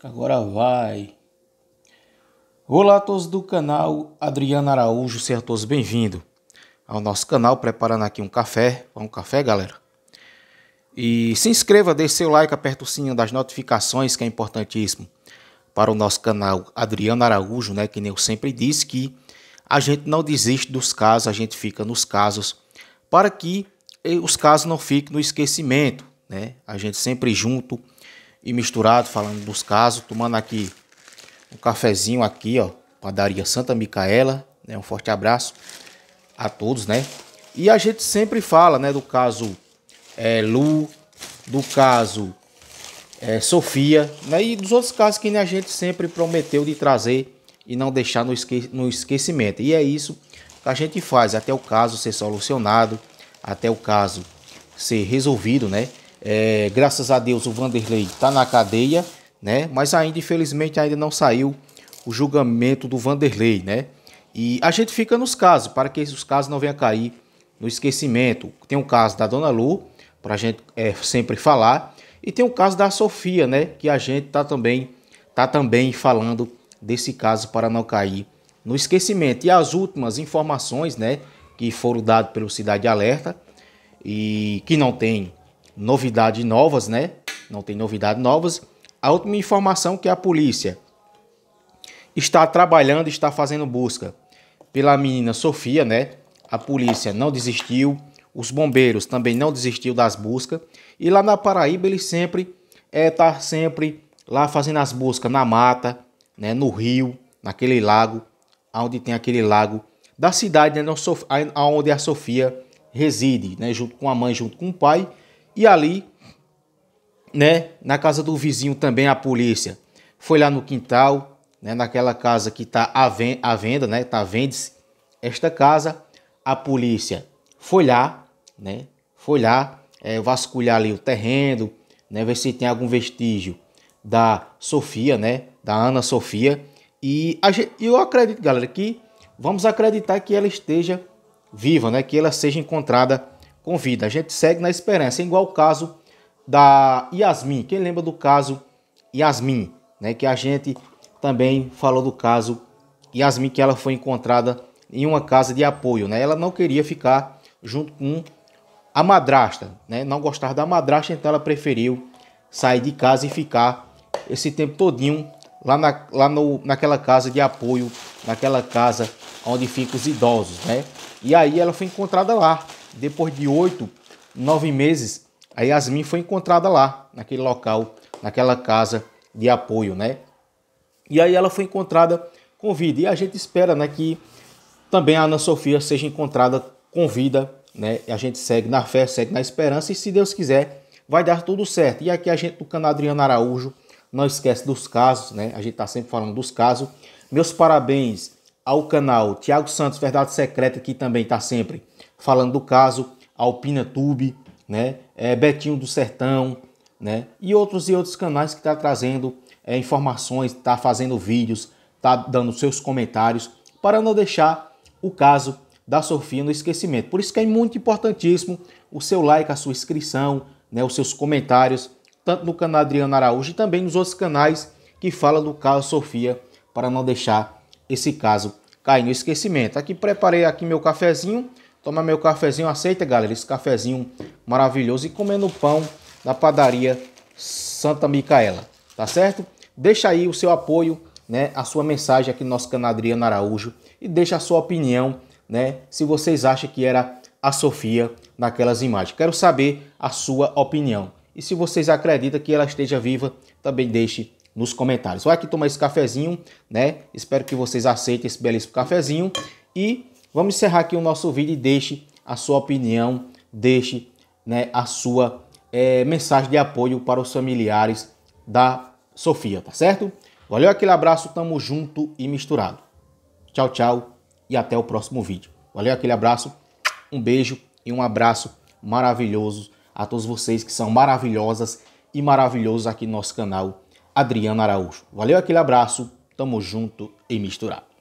Agora vai. Olá a todos do canal Adriano Araújo, sejam todos bem-vindos ao nosso canal, preparando aqui um café, um café galera. E se inscreva, deixe seu like, aperta o sininho das notificações que é importantíssimo para o nosso canal Adriano Araújo, né, que nem eu sempre disse que a gente não desiste dos casos, a gente fica nos casos para que eh, os casos não fiquem no esquecimento, né? A gente sempre junto e misturado, falando dos casos, tomando aqui um cafezinho aqui, ó, padaria Santa Micaela, né? Um forte abraço a todos, né? E a gente sempre fala, né, do caso é, Lu, do caso é, Sofia, né? E dos outros casos que né, a gente sempre prometeu de trazer e não deixar no, esque no esquecimento. E é isso que a gente faz, até o caso ser solucionado, até o caso ser resolvido, né? É, graças a Deus o Vanderlei está na cadeia, né? Mas ainda, infelizmente, ainda não saiu o julgamento do Vanderlei, né? E a gente fica nos casos, para que esses casos não venham cair no esquecimento. Tem o caso da Dona Lu, para a gente é, sempre falar, e tem o caso da Sofia, né? Que a gente tá também, tá também falando desse caso para não cair no esquecimento. E as últimas informações, né? Que foram dadas pelo Cidade Alerta e que não tem novidades novas, né? Não tem novidade novas. A última informação que a polícia está trabalhando, está fazendo busca pela menina Sofia, né? A polícia não desistiu, os bombeiros também não desistiu das buscas. E lá na Paraíba ele sempre é tá sempre lá fazendo as buscas na mata, né, no rio, naquele lago, onde tem aquele lago da cidade né, onde a Sofia reside, né, junto com a mãe, junto com o pai. E ali, né, na casa do vizinho também a polícia foi lá no quintal, né, naquela casa que está à, ven à venda, né, está vendes esta casa, a polícia foi lá, né, foi lá é, vasculhar ali o terreno, né, ver se tem algum vestígio da Sofia, né, da Ana Sofia, e gente, eu acredito, galera, que vamos acreditar que ela esteja viva, né, que ela seja encontrada com vida. A gente segue na esperança, é igual o caso da Yasmin. Quem lembra do caso Yasmin, né? Que a gente também falou do caso Yasmin que ela foi encontrada em uma casa de apoio, né? Ela não queria ficar junto com a madrasta, né? Não gostava da madrasta, então ela preferiu sair de casa e ficar esse tempo todinho lá, na, lá no, naquela casa de apoio, naquela casa onde ficam os idosos, né? E aí ela foi encontrada lá, depois de oito, nove meses, a Yasmin foi encontrada lá, naquele local, naquela casa de apoio, né? E aí ela foi encontrada com vida. E a gente espera né, que também a Ana Sofia seja encontrada com vida, né? E a gente segue na fé, segue na esperança e se Deus quiser vai dar tudo certo. E aqui a gente do canal Adriano Araújo não esquece dos casos, né? A gente tá sempre falando dos casos. Meus parabéns ao canal Tiago Santos Verdade Secreta que também tá sempre falando do caso Alpina Tube, né, é, Betinho do Sertão, né, e outros e outros canais que está trazendo é, informações, está fazendo vídeos, está dando seus comentários para não deixar o caso da Sofia no esquecimento. Por isso que é muito importantíssimo o seu like, a sua inscrição, né, os seus comentários, tanto no canal Adriano Araújo e também nos outros canais que falam do caso Sofia, para não deixar esse caso cair no esquecimento. Aqui preparei aqui meu cafezinho Toma meu cafezinho, aceita, galera, esse cafezinho maravilhoso e comendo pão da padaria Santa Micaela, tá certo? Deixa aí o seu apoio, né, a sua mensagem aqui no nosso canal Adriano Araújo e deixa a sua opinião, né, se vocês acham que era a Sofia naquelas imagens. Quero saber a sua opinião. E se vocês acreditam que ela esteja viva, também deixe nos comentários. Vai aqui tomar esse cafezinho, né? Espero que vocês aceitem esse belíssimo cafezinho e Vamos encerrar aqui o nosso vídeo e deixe a sua opinião, deixe né, a sua é, mensagem de apoio para os familiares da Sofia, tá certo? Valeu aquele abraço, tamo junto e misturado. Tchau, tchau e até o próximo vídeo. Valeu aquele abraço, um beijo e um abraço maravilhoso a todos vocês que são maravilhosas e maravilhosos aqui no nosso canal. Adriana Araújo. Valeu aquele abraço, tamo junto e misturado.